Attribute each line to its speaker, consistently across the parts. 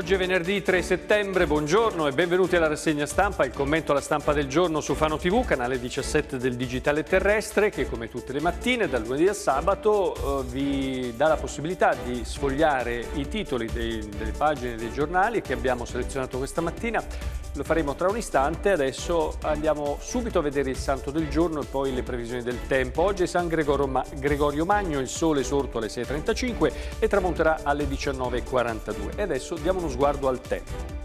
Speaker 1: Oggi è venerdì 3 settembre, buongiorno e benvenuti alla rassegna stampa, il commento alla stampa del giorno su Fano TV, canale 17 del Digitale Terrestre che come tutte le mattine dal lunedì al sabato eh, vi dà la possibilità di sfogliare i titoli dei, delle pagine dei giornali che abbiamo selezionato questa mattina. Lo faremo tra un istante, adesso andiamo subito a vedere il santo del giorno e poi le previsioni del tempo. Oggi è San Gregorio, Ma Gregorio Magno, il sole sorto alle 6.35 e tramonterà alle 19.42. E adesso diamo uno sguardo al tempo.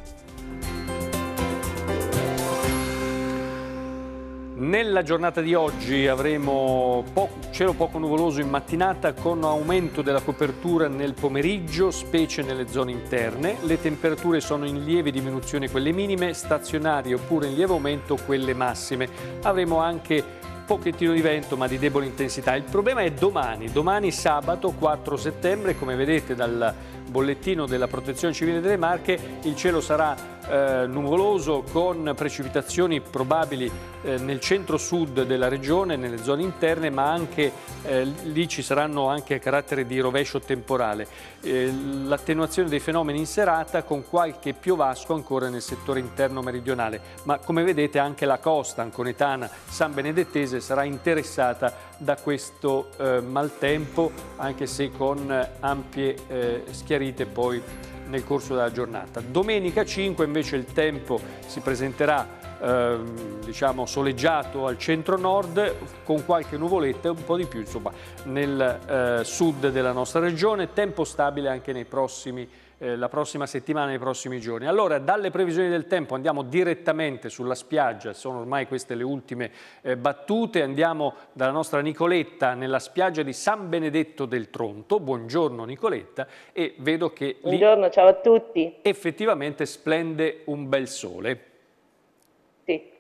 Speaker 1: Nella giornata di oggi avremo poco, cielo poco nuvoloso in mattinata con aumento della copertura nel pomeriggio, specie nelle zone interne. Le temperature sono in lieve diminuzione quelle minime, stazionarie oppure in lieve aumento quelle massime. Avremo anche pochettino di vento ma di debole intensità. Il problema è domani, domani sabato 4 settembre, come vedete dal bollettino della protezione civile delle Marche, il cielo sarà eh, nuvoloso con precipitazioni probabili eh, nel centro-sud della regione, nelle zone interne, ma anche eh, lì ci saranno anche carattere di rovescio temporale. Eh, l'attenuazione dei fenomeni in serata con qualche piovasco ancora nel settore interno meridionale, ma come vedete anche la costa anconetana San Benedettese sarà interessata da questo eh, maltempo, anche se con eh, ampie eh, schiarite poi nel corso della giornata. Domenica 5 invece il tempo si presenterà ehm, diciamo soleggiato al centro nord con qualche nuvoletta e un po' di più insomma, nel eh, sud della nostra regione, tempo stabile anche nei prossimi giorni eh, la prossima settimana, nei prossimi giorni. Allora, dalle previsioni del tempo andiamo direttamente sulla spiaggia, sono ormai queste le ultime eh, battute, andiamo dalla nostra Nicoletta nella spiaggia di San Benedetto del Tronto. Buongiorno Nicoletta e vedo che Buongiorno, ciao a tutti. Effettivamente splende un bel sole. Sì.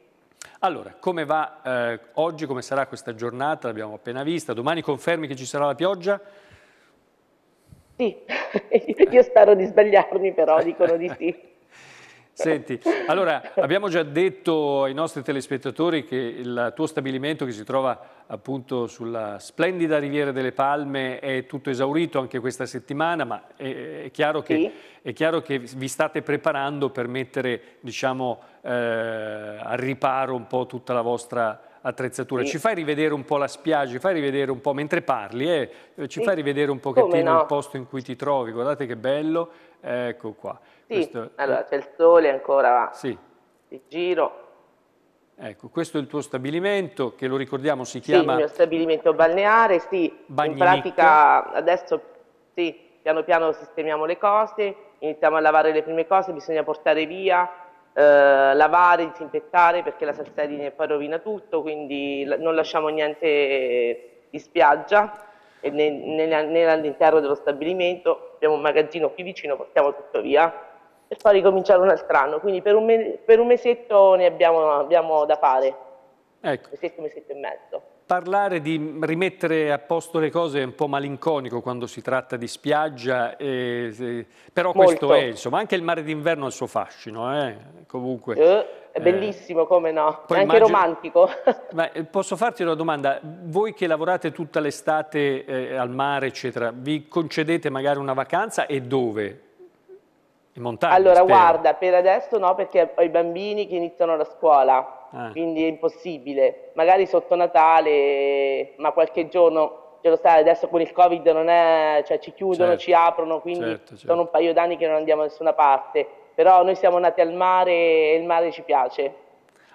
Speaker 1: Allora, come va eh, oggi, come sarà questa giornata? L'abbiamo appena vista. Domani confermi che ci sarà la pioggia?
Speaker 2: Sì, io spero di sbagliarmi però, dicono di sì.
Speaker 1: Senti, allora abbiamo già detto ai nostri telespettatori che il tuo stabilimento che si trova appunto sulla splendida Riviera delle Palme è tutto esaurito anche questa settimana, ma è, è, chiaro, che, sì. è chiaro, che, vi state preparando per mettere diciamo, eh, al riparo un po' tutta la vostra attrezzatura. Ci fai rivedere un po' la spiaggia, ci fai rivedere un po', mentre parli, eh, eh ci sì. fai rivedere un pochettino no? il posto in cui ti trovi, guardate che bello, ecco qua. Sì, questo... allora
Speaker 2: c'è il sole ancora, sì. il giro.
Speaker 1: Ecco, questo è il tuo stabilimento, che lo ricordiamo si chiama... Sì, il mio
Speaker 2: stabilimento balneare, sì, Bagninicco. in pratica adesso sì, piano piano sistemiamo le cose, iniziamo a lavare le prime cose, bisogna portare via eh, lavare, disinfettare perché la salsedine poi rovina tutto, quindi non lasciamo niente di spiaggia né, né, né all'interno dello stabilimento, abbiamo un magazzino qui vicino, portiamo tutto via per poi ricominciare un altro anno, quindi per un, per un mesetto ne abbiamo, abbiamo da fare, ecco. mesetto, mesetto e mezzo.
Speaker 1: Parlare di rimettere a posto le cose è un po' malinconico quando si tratta di spiaggia, eh, però Molto. questo è, insomma, anche il mare d'inverno ha il suo fascino, eh, comunque. Eh,
Speaker 2: è bellissimo, eh. come no, è anche immagino,
Speaker 1: romantico. Ma eh, posso farti una domanda, voi che lavorate tutta l'estate eh, al mare, eccetera, vi concedete magari una vacanza e dove? In montagna, Allora, spero. guarda,
Speaker 2: per adesso no, perché ho i bambini che iniziano la scuola, eh. quindi è impossibile. Magari sotto Natale, ma qualche giorno lo sai, adesso con il Covid non è, cioè ci chiudono, certo, ci aprono, quindi certo, certo. sono un paio d'anni che non andiamo da nessuna parte. Però noi siamo nati al mare e il mare ci piace.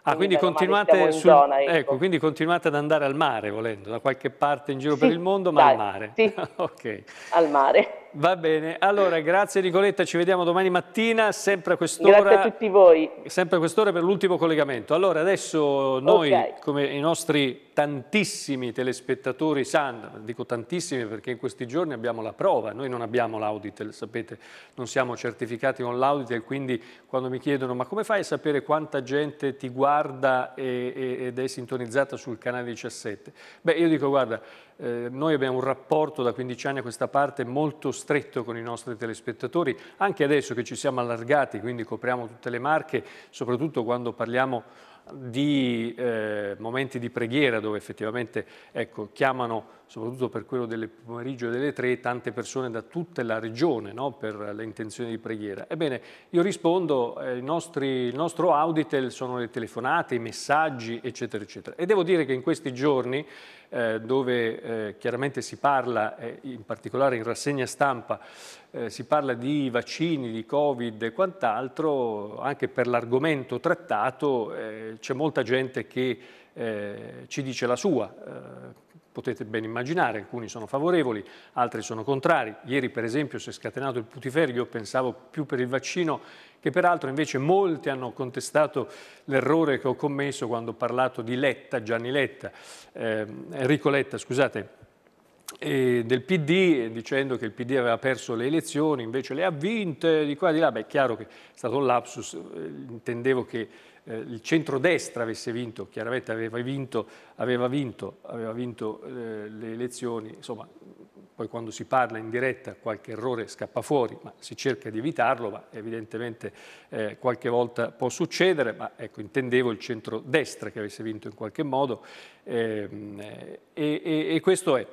Speaker 1: Ah, quindi, quindi continuate, sul, zona, ecco. Ecco, quindi continuate ad andare al mare volendo, da qualche parte in giro sì, per il mondo, ma dai, al mare. Sì, okay.
Speaker 2: al mare.
Speaker 1: Va bene, allora grazie Nicoletta, ci vediamo domani mattina, sempre a quest'ora. Grazie a tutti voi. Sempre a quest'ora per l'ultimo collegamento. Allora adesso noi, okay. come i nostri tantissimi telespettatori sanno, dico tantissimi perché in questi giorni abbiamo la prova, noi non abbiamo l'auditel, sapete, non siamo certificati con l'auditel, quindi quando mi chiedono ma come fai a sapere quanta gente ti guarda ed è sintonizzata sul canale 17? Beh, io dico guarda, eh, noi abbiamo un rapporto da 15 anni a questa parte molto stretto con i nostri telespettatori, anche adesso che ci siamo allargati, quindi copriamo tutte le marche, soprattutto quando parliamo di eh, momenti di preghiera dove effettivamente ecco, chiamano soprattutto per quello del pomeriggio delle tre, tante persone da tutta la regione no? per le intenzioni di preghiera. Ebbene, io rispondo, eh, nostri, il nostro audit sono le telefonate, i messaggi, eccetera, eccetera. E devo dire che in questi giorni, eh, dove eh, chiaramente si parla, in particolare in rassegna stampa, eh, si parla di vaccini, di Covid e quant'altro, anche per l'argomento trattato eh, c'è molta gente che eh, ci dice la sua Potete ben immaginare, alcuni sono favorevoli, altri sono contrari. Ieri per esempio si è scatenato il putiferio, io pensavo più per il vaccino che peraltro invece molti hanno contestato l'errore che ho commesso quando ho parlato di Letta, Gianni Letta, eh, Enrico Letta, scusate, del PD dicendo che il PD aveva perso le elezioni, invece le ha vinte di qua e di là. Beh, è chiaro che è stato un lapsus, eh, intendevo che eh, il centrodestra avesse vinto, chiaramente aveva vinto, aveva vinto, aveva vinto eh, le elezioni, insomma poi quando si parla in diretta qualche errore scappa fuori, ma si cerca di evitarlo, ma evidentemente eh, qualche volta può succedere, ma ecco, intendevo il centrodestra che avesse vinto in qualche modo ehm, eh, e, e, e questo è.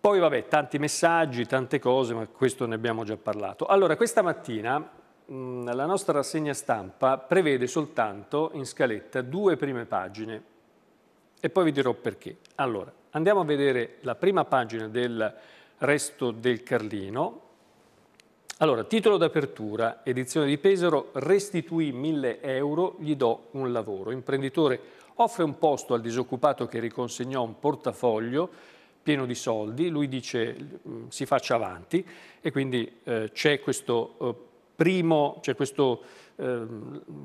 Speaker 1: Poi vabbè, tanti messaggi, tante cose, ma questo ne abbiamo già parlato. Allora, questa mattina Mm, la nostra rassegna stampa prevede soltanto in scaletta due prime pagine e poi vi dirò perché. Allora, andiamo a vedere la prima pagina del resto del Carlino. Allora, titolo d'apertura, edizione di Pesaro, restituì 1000 euro, gli do un lavoro. Imprenditore offre un posto al disoccupato che riconsegnò un portafoglio pieno di soldi, lui dice mm, si faccia avanti e quindi eh, c'è questo eh, Primo, c'è cioè questo, eh,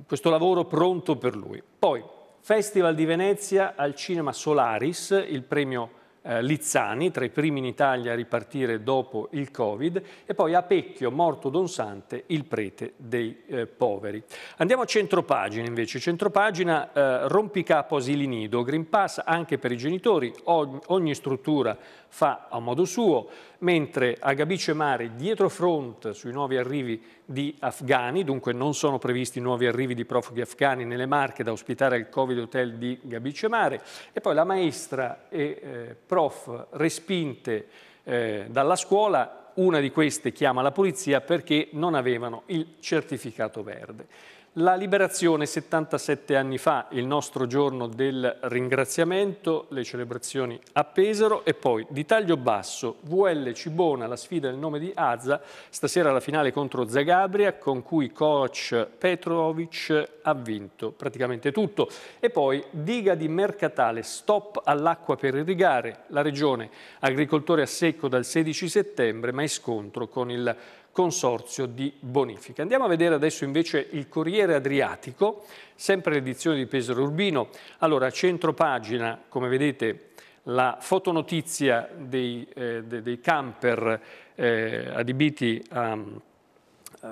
Speaker 1: questo lavoro pronto per lui. Poi, Festival di Venezia al cinema Solaris, il premio eh, Lizzani, tra i primi in Italia a ripartire dopo il Covid, e poi a Pecchio, morto Don Sante, il prete dei eh, poveri. Andiamo a centropagina invece, centropagina eh, rompicapo asili nido, Green Pass anche per i genitori, ogni, ogni struttura fa a modo suo, mentre Agabice Mare dietro front sui nuovi arrivi di afghani, dunque non sono previsti nuovi arrivi di profughi afghani nelle Marche da ospitare al Covid Hotel di Gabice Mare, e poi la maestra e eh, prof respinte eh, dalla scuola, una di queste chiama la polizia perché non avevano il certificato verde. La liberazione 77 anni fa, il nostro giorno del ringraziamento, le celebrazioni a Pesaro e poi di taglio basso, VL Cibona, la sfida nel nome di Azza, stasera la finale contro Zagabria con cui coach Petrovic ha vinto praticamente tutto e poi diga di Mercatale, stop all'acqua per irrigare, la regione agricoltore a secco dal 16 settembre ma è scontro con il consorzio di bonifica. Andiamo a vedere adesso invece il Corriere Adriatico, sempre l'edizione di Pesaro Urbino. Allora, centro pagina, come vedete, la fotonotizia dei, eh, dei camper eh, adibiti a eh,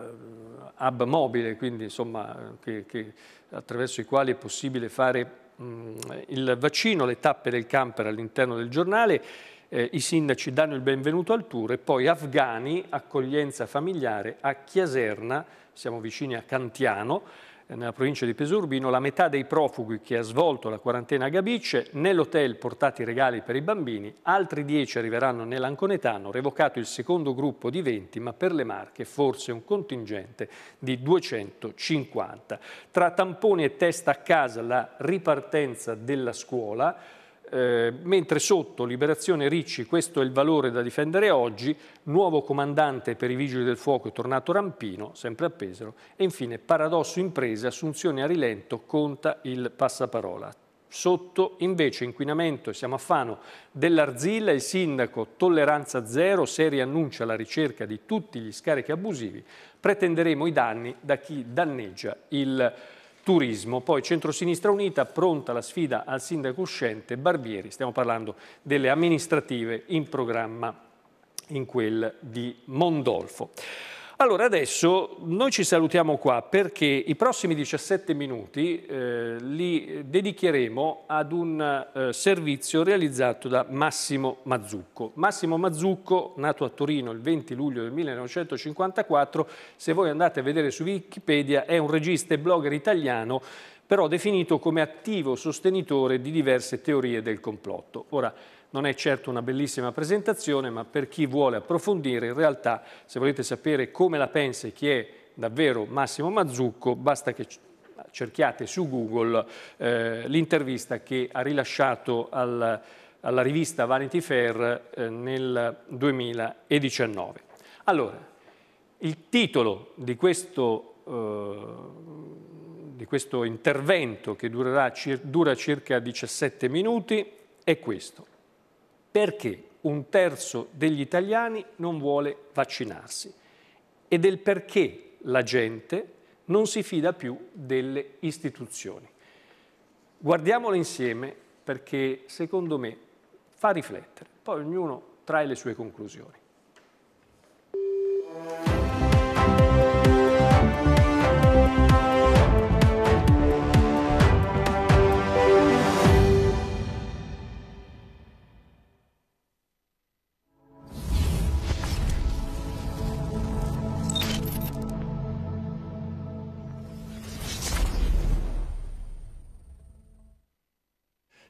Speaker 1: hub mobile, quindi insomma, che, che, attraverso i quali è possibile fare mh, mm, il vaccino, le tappe del camper all'interno del giornale eh, i sindaci danno il benvenuto al tour e poi Afghani, accoglienza familiare a Chiaserna, siamo vicini a Cantiano, eh, nella provincia di Pesurbino, la metà dei profughi che ha svolto la quarantena a Gabice, nell'hotel portati regali per i bambini, altri 10 arriveranno nell'Anconetano, revocato il secondo gruppo di 20, ma per le Marche forse un contingente di 250. Tra tamponi e testa a casa la ripartenza della scuola, eh, mentre sotto Liberazione Ricci, questo è il valore da difendere oggi, nuovo comandante per i Vigili del Fuoco è tornato Rampino, sempre a Pesaro, e infine paradosso imprese, Assunzione a rilento, conta il passaparola. Sotto invece inquinamento, e siamo a Fano, dell'Arzilla, il sindaco Tolleranza Zero, se riannuncia la ricerca di tutti gli scarichi abusivi, pretenderemo i danni da chi danneggia il turismo. Poi Centrosinistra Unita, pronta la sfida al sindaco uscente Barbieri, stiamo parlando delle amministrative in programma in quel di Mondolfo. Allora adesso noi ci salutiamo qua perché i prossimi 17 minuti eh, li dedicheremo ad un eh, servizio realizzato da Massimo Mazzucco. Massimo Mazzucco, nato a Torino il 20 luglio del 1954, se voi andate a vedere su Wikipedia è un regista e blogger italiano però definito come attivo sostenitore di diverse teorie del complotto. Ora, non è certo una bellissima presentazione, ma per chi vuole approfondire, in realtà, se volete sapere come la pensa e chi è davvero Massimo Mazzucco, basta che cerchiate su Google eh, l'intervista che ha rilasciato al, alla rivista Vanity Fair eh, nel 2019. Allora, il titolo di questo, eh, di questo intervento, che durerà, cir dura circa 17 minuti, è questo perché un terzo degli italiani non vuole vaccinarsi e del perché la gente non si fida più delle istituzioni. Guardiamolo insieme perché secondo me fa riflettere, poi ognuno trae le sue conclusioni.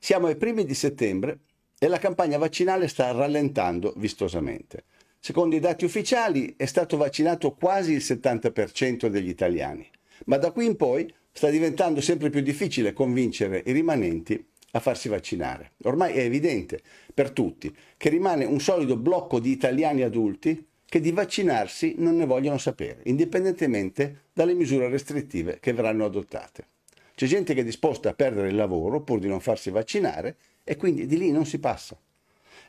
Speaker 3: Siamo ai primi di settembre e la campagna vaccinale sta rallentando vistosamente. Secondo i dati ufficiali è stato vaccinato quasi il 70% degli italiani, ma da qui in poi sta diventando sempre più difficile convincere i rimanenti a farsi vaccinare. Ormai è evidente per tutti che rimane un solido blocco di italiani adulti che di vaccinarsi non ne vogliono sapere, indipendentemente dalle misure restrittive che verranno adottate. C'è gente che è disposta a perdere il lavoro pur di non farsi vaccinare e quindi di lì non si passa.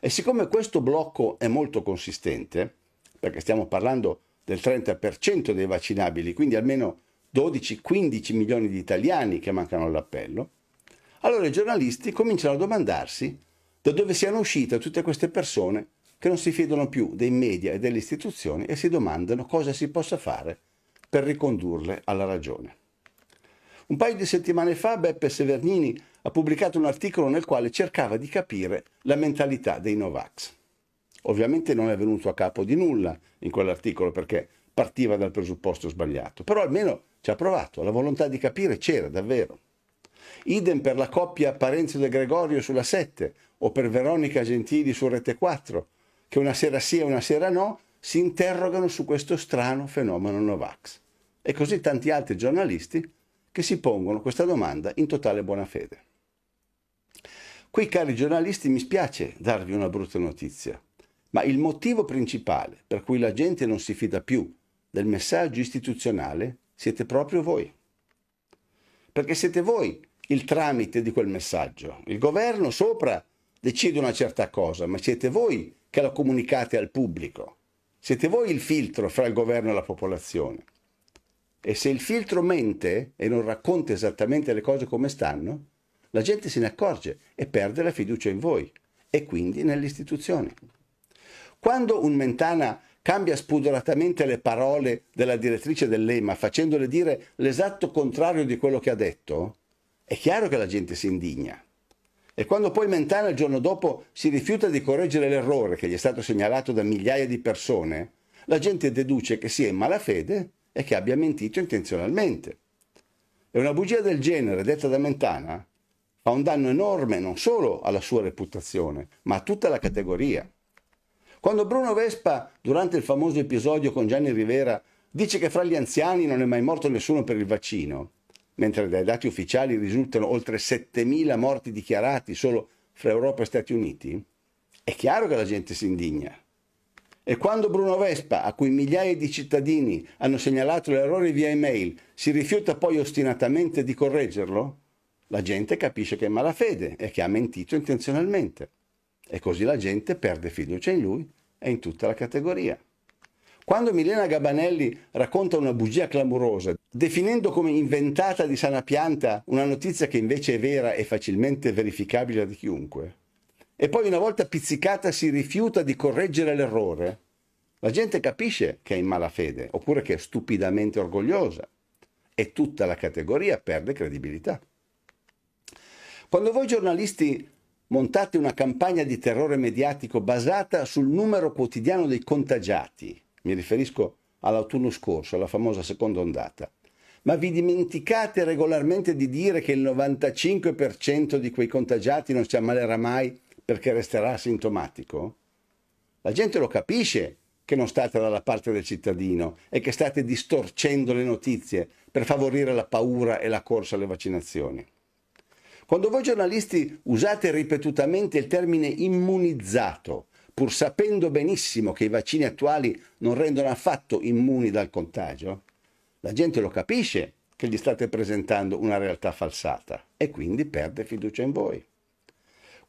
Speaker 3: E siccome questo blocco è molto consistente, perché stiamo parlando del 30% dei vaccinabili, quindi almeno 12-15 milioni di italiani che mancano all'appello, allora i giornalisti cominciano a domandarsi da dove siano uscite tutte queste persone che non si fidano più dei media e delle istituzioni e si domandano cosa si possa fare per ricondurle alla ragione. Un paio di settimane fa Beppe Severnini ha pubblicato un articolo nel quale cercava di capire la mentalità dei Novax. Ovviamente non è venuto a capo di nulla in quell'articolo perché partiva dal presupposto sbagliato, però almeno ci ha provato, la volontà di capire c'era davvero. Idem per la coppia Parenzo De Gregorio sulla 7 o per Veronica Gentili su Rete 4, che una sera sì e una sera no si interrogano su questo strano fenomeno Novax. E così tanti altri giornalisti che si pongono questa domanda in totale buona fede. Qui, cari giornalisti, mi spiace darvi una brutta notizia, ma il motivo principale per cui la gente non si fida più del messaggio istituzionale siete proprio voi. Perché siete voi il tramite di quel messaggio. Il governo sopra decide una certa cosa, ma siete voi che la comunicate al pubblico. Siete voi il filtro fra il governo e la popolazione. E se il filtro mente e non racconta esattamente le cose come stanno, la gente se ne accorge e perde la fiducia in voi e quindi nelle istituzioni. Quando un mentana cambia spudoratamente le parole della direttrice dell'EMA facendole dire l'esatto contrario di quello che ha detto, è chiaro che la gente si indigna. E quando poi Mentana il giorno dopo si rifiuta di correggere l'errore che gli è stato segnalato da migliaia di persone, la gente deduce che sia in malafede e che abbia mentito intenzionalmente. E una bugia del genere, detta da Mentana, fa un danno enorme non solo alla sua reputazione, ma a tutta la categoria. Quando Bruno Vespa, durante il famoso episodio con Gianni Rivera, dice che fra gli anziani non è mai morto nessuno per il vaccino, mentre dai dati ufficiali risultano oltre 7.000 morti dichiarati solo fra Europa e Stati Uniti, è chiaro che la gente si indigna. E quando Bruno Vespa, a cui migliaia di cittadini hanno segnalato l'errore via email, si rifiuta poi ostinatamente di correggerlo, la gente capisce che è malafede e che ha mentito intenzionalmente. E così la gente perde fiducia in lui e in tutta la categoria. Quando Milena Gabanelli racconta una bugia clamorosa, definendo come inventata di sana pianta una notizia che invece è vera e facilmente verificabile da chiunque, e poi una volta pizzicata si rifiuta di correggere l'errore, la gente capisce che è in mala fede, oppure che è stupidamente orgogliosa e tutta la categoria perde credibilità. Quando voi giornalisti montate una campagna di terrore mediatico basata sul numero quotidiano dei contagiati, mi riferisco all'autunno scorso, alla famosa seconda ondata, ma vi dimenticate regolarmente di dire che il 95% di quei contagiati non si ammalerà mai perché resterà asintomatico? La gente lo capisce che non state dalla parte del cittadino e che state distorcendo le notizie per favorire la paura e la corsa alle vaccinazioni. Quando voi giornalisti usate ripetutamente il termine immunizzato, pur sapendo benissimo che i vaccini attuali non rendono affatto immuni dal contagio, la gente lo capisce che gli state presentando una realtà falsata e quindi perde fiducia in voi.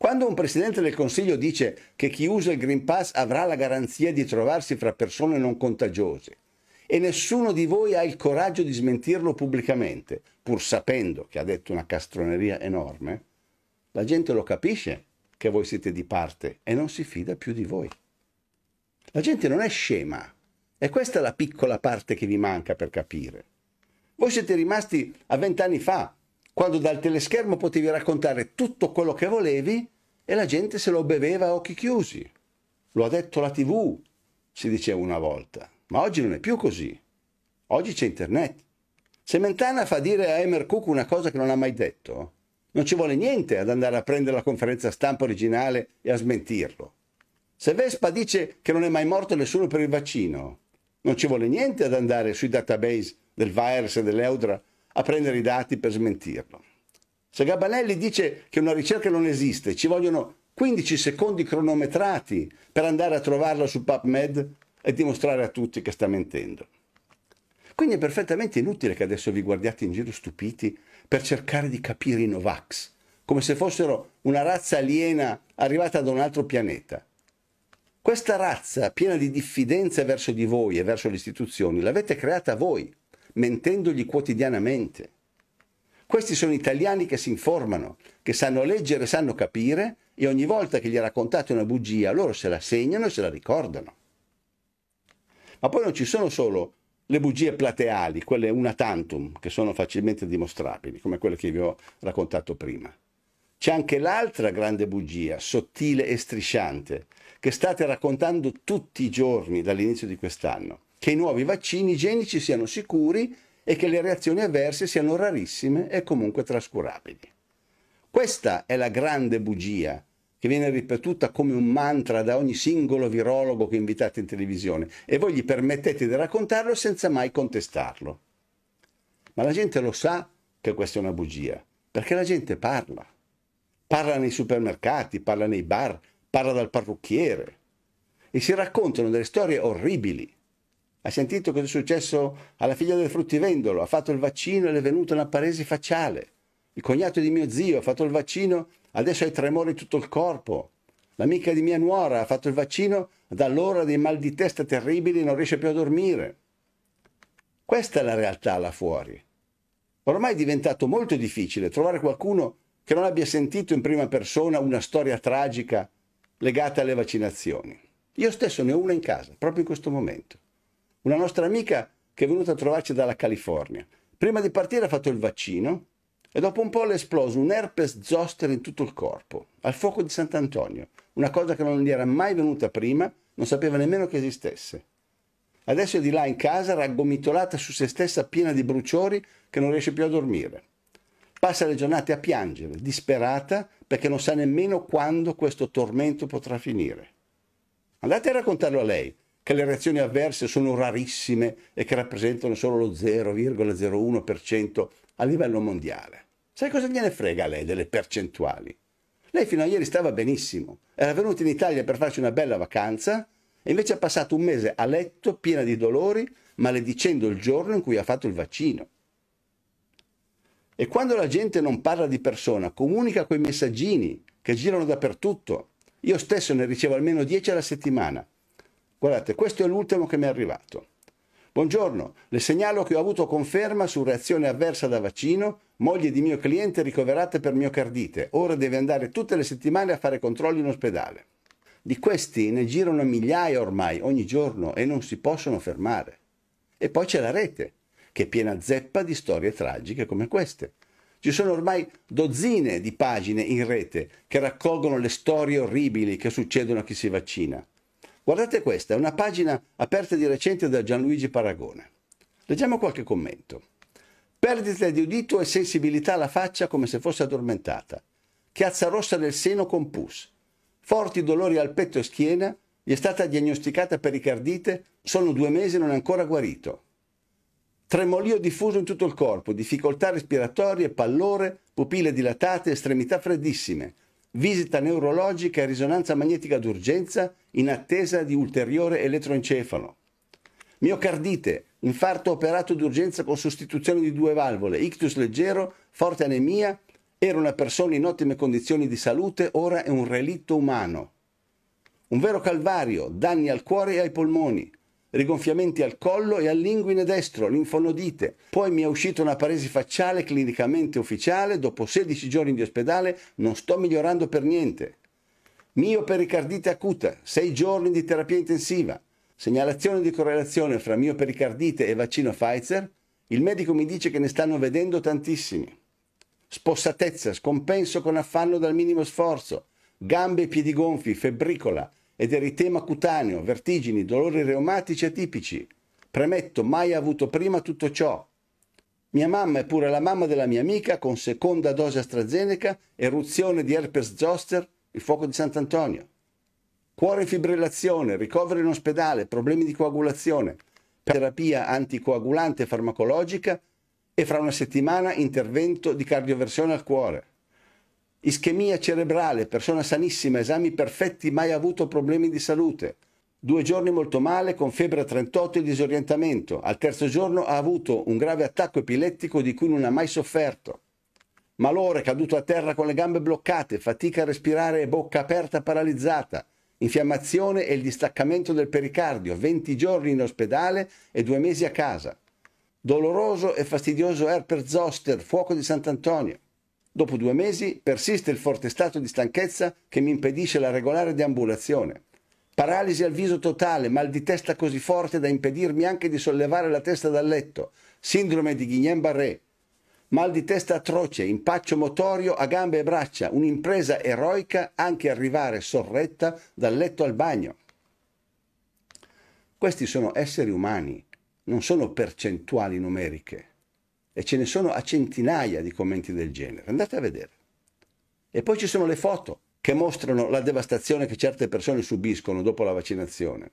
Speaker 3: Quando un Presidente del Consiglio dice che chi usa il Green Pass avrà la garanzia di trovarsi fra persone non contagiose e nessuno di voi ha il coraggio di smentirlo pubblicamente, pur sapendo che ha detto una castroneria enorme, la gente lo capisce che voi siete di parte e non si fida più di voi. La gente non è scema e questa è la piccola parte che vi manca per capire. Voi siete rimasti a vent'anni fa, quando dal teleschermo potevi raccontare tutto quello che volevi e la gente se lo beveva a occhi chiusi. Lo ha detto la tv, si diceva una volta, ma oggi non è più così. Oggi c'è internet. Se Mentana fa dire a Emer Cook una cosa che non ha mai detto, non ci vuole niente ad andare a prendere la conferenza stampa originale e a smentirlo. Se Vespa dice che non è mai morto nessuno per il vaccino, non ci vuole niente ad andare sui database del virus e dell'Eudra a prendere i dati per smentirlo. Se Gabanelli dice che una ricerca non esiste, ci vogliono 15 secondi cronometrati per andare a trovarla su PubMed e dimostrare a tutti che sta mentendo. Quindi è perfettamente inutile che adesso vi guardiate in giro stupiti per cercare di capire i Novax, come se fossero una razza aliena arrivata da un altro pianeta. Questa razza piena di diffidenza verso di voi e verso le istituzioni l'avete creata voi, mentendogli quotidianamente. Questi sono italiani che si informano, che sanno leggere, sanno capire e ogni volta che gli raccontate una bugia loro se la segnano e se la ricordano. Ma poi non ci sono solo le bugie plateali, quelle una tantum, che sono facilmente dimostrabili, come quelle che vi ho raccontato prima. C'è anche l'altra grande bugia, sottile e strisciante, che state raccontando tutti i giorni dall'inizio di quest'anno, che i nuovi vaccini igienici siano sicuri e che le reazioni avverse siano rarissime e comunque trascurabili. Questa è la grande bugia che viene ripetuta come un mantra da ogni singolo virologo che invitate in televisione e voi gli permettete di raccontarlo senza mai contestarlo. Ma la gente lo sa che questa è una bugia, perché la gente parla. Parla nei supermercati, parla nei bar, parla dal parrucchiere e si raccontano delle storie orribili hai sentito cosa è successo alla figlia del fruttivendolo? Ha fatto il vaccino e le è venuta una paresi facciale. Il cognato di mio zio ha fatto il vaccino, adesso ha i tremori in tutto il corpo. L'amica di mia nuora ha fatto il vaccino, da allora ha dei mal di testa terribili e non riesce più a dormire. Questa è la realtà là fuori. Ormai è diventato molto difficile trovare qualcuno che non abbia sentito in prima persona una storia tragica legata alle vaccinazioni. Io stesso ne ho una in casa, proprio in questo momento una nostra amica che è venuta a trovarci dalla California. Prima di partire ha fatto il vaccino e dopo un po' le è esploso un herpes zoster in tutto il corpo, al fuoco di Sant'Antonio, una cosa che non gli era mai venuta prima, non sapeva nemmeno che esistesse. Adesso è di là in casa, raggomitolata su se stessa piena di bruciori che non riesce più a dormire. Passa le giornate a piangere, disperata, perché non sa nemmeno quando questo tormento potrà finire. Andate a raccontarlo a lei, che le reazioni avverse sono rarissime e che rappresentano solo lo 0,01% a livello mondiale. Sai cosa gliene frega a lei delle percentuali? Lei fino a ieri stava benissimo, era venuta in Italia per farci una bella vacanza e invece ha passato un mese a letto piena di dolori, maledicendo il giorno in cui ha fatto il vaccino. E quando la gente non parla di persona, comunica coi messaggini che girano dappertutto. Io stesso ne ricevo almeno 10 alla settimana Guardate, questo è l'ultimo che mi è arrivato. Buongiorno, le segnalo che ho avuto conferma su reazione avversa da vaccino, moglie di mio cliente ricoverata per miocardite, ora deve andare tutte le settimane a fare controlli in ospedale. Di questi ne girano migliaia ormai ogni giorno e non si possono fermare. E poi c'è la rete, che è piena zeppa di storie tragiche come queste. Ci sono ormai dozzine di pagine in rete che raccolgono le storie orribili che succedono a chi si vaccina. Guardate questa, è una pagina aperta di recente da Gianluigi Paragone. Leggiamo qualche commento. Perdita di udito e sensibilità alla faccia come se fosse addormentata. Chiazza rossa del seno con pus. Forti dolori al petto e schiena. Gli è stata diagnosticata pericardite. Sono due mesi e non è ancora guarito. Tremolio diffuso in tutto il corpo, difficoltà respiratorie, pallore, pupille dilatate, estremità freddissime visita neurologica e risonanza magnetica d'urgenza in attesa di ulteriore elettroencefalo. Miocardite, infarto operato d'urgenza con sostituzione di due valvole, ictus leggero, forte anemia, era una persona in ottime condizioni di salute, ora è un relitto umano. Un vero calvario, danni al cuore e ai polmoni, rigonfiamenti al collo e all'inguine destro, linfonodite. Poi mi è uscita una paresi facciale clinicamente ufficiale, dopo 16 giorni di ospedale non sto migliorando per niente. Mio pericardite acuta, 6 giorni di terapia intensiva. Segnalazione di correlazione fra mio pericardite e vaccino Pfizer, il medico mi dice che ne stanno vedendo tantissimi. Spossatezza, scompenso con affanno dal minimo sforzo, gambe e piedi gonfi, febbricola, ed eritema cutaneo, vertigini, dolori reumatici atipici. Premetto, mai avuto prima tutto ciò. Mia mamma è pure la mamma della mia amica con seconda dose AstraZeneca, eruzione di herpes zoster, il fuoco di Sant'Antonio. Cuore in fibrillazione, ricovero in ospedale, problemi di coagulazione, terapia anticoagulante farmacologica e fra una settimana intervento di cardioversione al cuore. Ischemia cerebrale, persona sanissima, esami perfetti, mai avuto problemi di salute. Due giorni molto male, con febbre a 38 e disorientamento. Al terzo giorno ha avuto un grave attacco epilettico di cui non ha mai sofferto. Malore, caduto a terra con le gambe bloccate, fatica a respirare e bocca aperta paralizzata infiammazione e il distaccamento del pericardio, 20 giorni in ospedale e due mesi a casa. Doloroso e fastidioso herpes zoster, fuoco di Sant'Antonio. Dopo due mesi persiste il forte stato di stanchezza che mi impedisce la regolare deambulazione. Paralisi al viso totale, mal di testa così forte da impedirmi anche di sollevare la testa dal letto, sindrome di Guillain-Barré. Mal di testa atroce, impaccio motorio a gambe e braccia, un'impresa eroica anche arrivare sorretta dal letto al bagno. Questi sono esseri umani, non sono percentuali numeriche. E ce ne sono a centinaia di commenti del genere. Andate a vedere. E poi ci sono le foto che mostrano la devastazione che certe persone subiscono dopo la vaccinazione.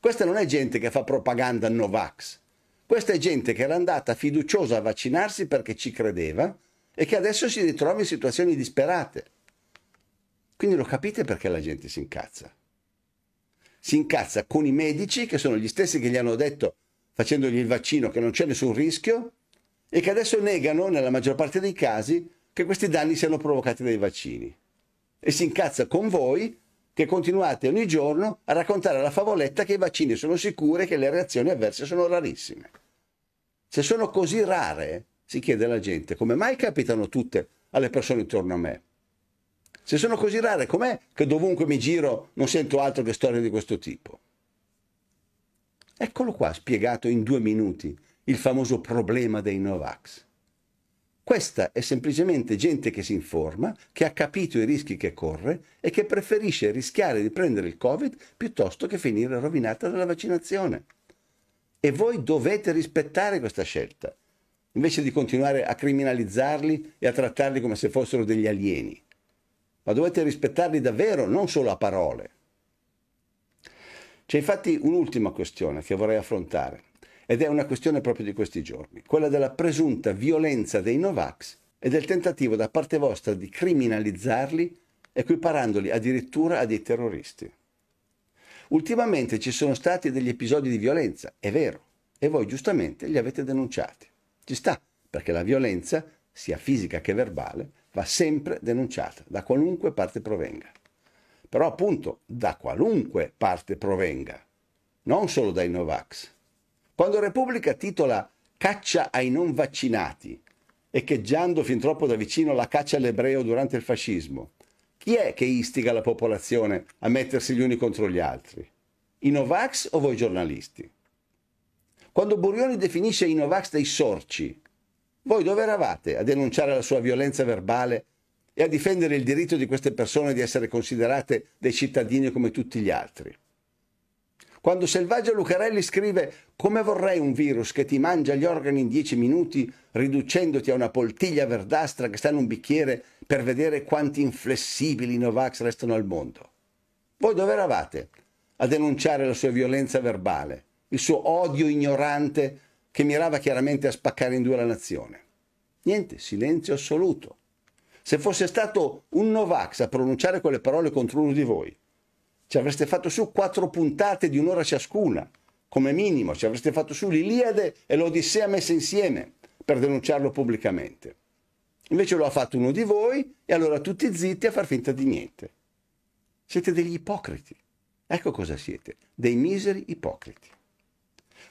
Speaker 3: Questa non è gente che fa propaganda Novax. Questa è gente che era andata fiduciosa a vaccinarsi perché ci credeva e che adesso si ritrova in situazioni disperate. Quindi lo capite perché la gente si incazza. Si incazza con i medici che sono gli stessi che gli hanno detto facendogli il vaccino che non c'è nessun rischio e che adesso negano, nella maggior parte dei casi, che questi danni siano provocati dai vaccini. E si incazza con voi che continuate ogni giorno a raccontare la favoletta che i vaccini sono sicuri e che le reazioni avverse sono rarissime. Se sono così rare, si chiede alla gente, come mai capitano tutte alle persone intorno a me? Se sono così rare, com'è che dovunque mi giro non sento altro che storie di questo tipo? Eccolo qua, spiegato in due minuti il famoso problema dei Novax. Questa è semplicemente gente che si informa, che ha capito i rischi che corre e che preferisce rischiare di prendere il Covid piuttosto che finire rovinata dalla vaccinazione. E voi dovete rispettare questa scelta, invece di continuare a criminalizzarli e a trattarli come se fossero degli alieni. Ma dovete rispettarli davvero, non solo a parole. C'è infatti un'ultima questione che vorrei affrontare ed è una questione proprio di questi giorni, quella della presunta violenza dei Novax e del tentativo da parte vostra di criminalizzarli equiparandoli addirittura a dei terroristi. Ultimamente ci sono stati degli episodi di violenza, è vero, e voi giustamente li avete denunciati. Ci sta, perché la violenza, sia fisica che verbale, va sempre denunciata, da qualunque parte provenga. Però appunto, da qualunque parte provenga, non solo dai Novax. Quando Repubblica titola Caccia ai non vaccinati, echeggiando fin troppo da vicino la caccia all'ebreo durante il fascismo, chi è che istiga la popolazione a mettersi gli uni contro gli altri? I Novax o voi giornalisti? Quando Burioni definisce i Novax dei sorci, voi dove eravate a denunciare la sua violenza verbale e a difendere il diritto di queste persone di essere considerate dei cittadini come tutti gli altri? Quando Selvaggio Lucarelli scrive Come vorrei un virus che ti mangia gli organi in dieci minuti, riducendoti a una poltiglia verdastra che sta in un bicchiere per vedere quanti inflessibili i Novax restano al mondo. Voi dove eravate a denunciare la sua violenza verbale, il suo odio ignorante che mirava chiaramente a spaccare in due la nazione? Niente, silenzio assoluto. Se fosse stato un Novax a pronunciare quelle parole contro uno di voi, ci avreste fatto su quattro puntate di un'ora ciascuna, come minimo, ci avreste fatto su l'Iliade e l'Odissea messe insieme per denunciarlo pubblicamente. Invece lo ha fatto uno di voi e allora tutti zitti a far finta di niente. Siete degli ipocriti. Ecco cosa siete, dei miseri ipocriti.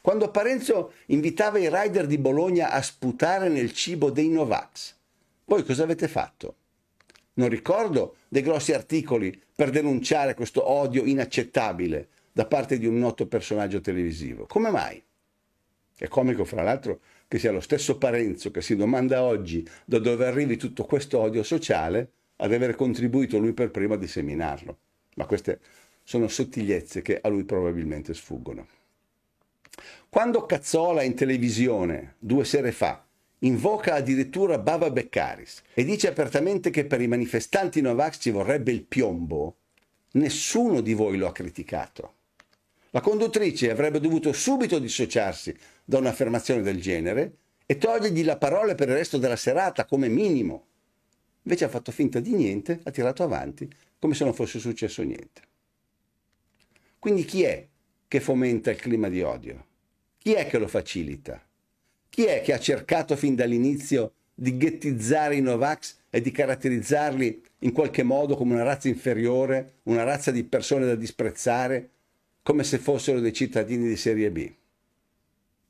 Speaker 3: Quando Parenzo invitava i rider di Bologna a sputare nel cibo dei Novax, voi cosa avete fatto? Non ricordo dei grossi articoli per denunciare questo odio inaccettabile da parte di un noto personaggio televisivo. Come mai? È comico, fra l'altro, che sia lo stesso Parenzo che si domanda oggi da dove arrivi tutto questo odio sociale ad aver contribuito lui per primo a disseminarlo. Ma queste sono sottigliezze che a lui probabilmente sfuggono. Quando Cazzola in televisione, due sere fa, Invoca addirittura Baba Beccaris e dice apertamente che per i manifestanti Novax ci vorrebbe il piombo. Nessuno di voi lo ha criticato. La conduttrice avrebbe dovuto subito dissociarsi da un'affermazione del genere e togliergli la parola per il resto della serata, come minimo. Invece ha fatto finta di niente, ha tirato avanti come se non fosse successo niente. Quindi chi è che fomenta il clima di odio? Chi è che lo facilita? Chi è che ha cercato fin dall'inizio di ghettizzare i Novax e di caratterizzarli in qualche modo come una razza inferiore, una razza di persone da disprezzare, come se fossero dei cittadini di serie B?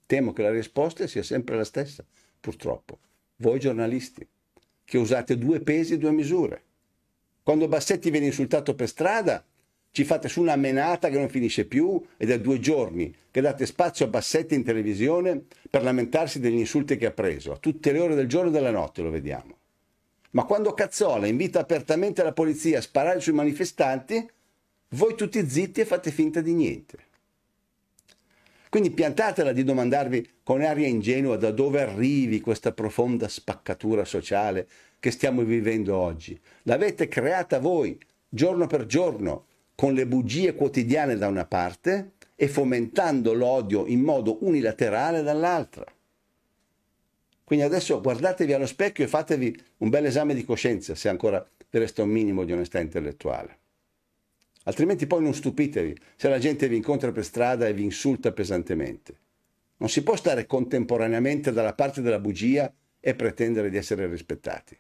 Speaker 3: Temo che la risposta sia sempre la stessa, purtroppo. Voi giornalisti, che usate due pesi e due misure. Quando Bassetti viene insultato per strada, ci fate su una menata che non finisce più ed è due giorni che date spazio a Bassetti in televisione per lamentarsi degli insulti che ha preso, a tutte le ore del giorno e della notte lo vediamo. Ma quando Cazzola invita apertamente la polizia a sparare sui manifestanti, voi tutti zitti e fate finta di niente. Quindi piantatela di domandarvi con aria ingenua da dove arrivi questa profonda spaccatura sociale che stiamo vivendo oggi. L'avete creata voi, giorno per giorno, con le bugie quotidiane da una parte e fomentando l'odio in modo unilaterale dall'altra. Quindi adesso guardatevi allo specchio e fatevi un bel esame di coscienza, se ancora vi resta un minimo di onestà intellettuale. Altrimenti poi non stupitevi se la gente vi incontra per strada e vi insulta pesantemente. Non si può stare contemporaneamente dalla parte della bugia e pretendere di essere rispettati.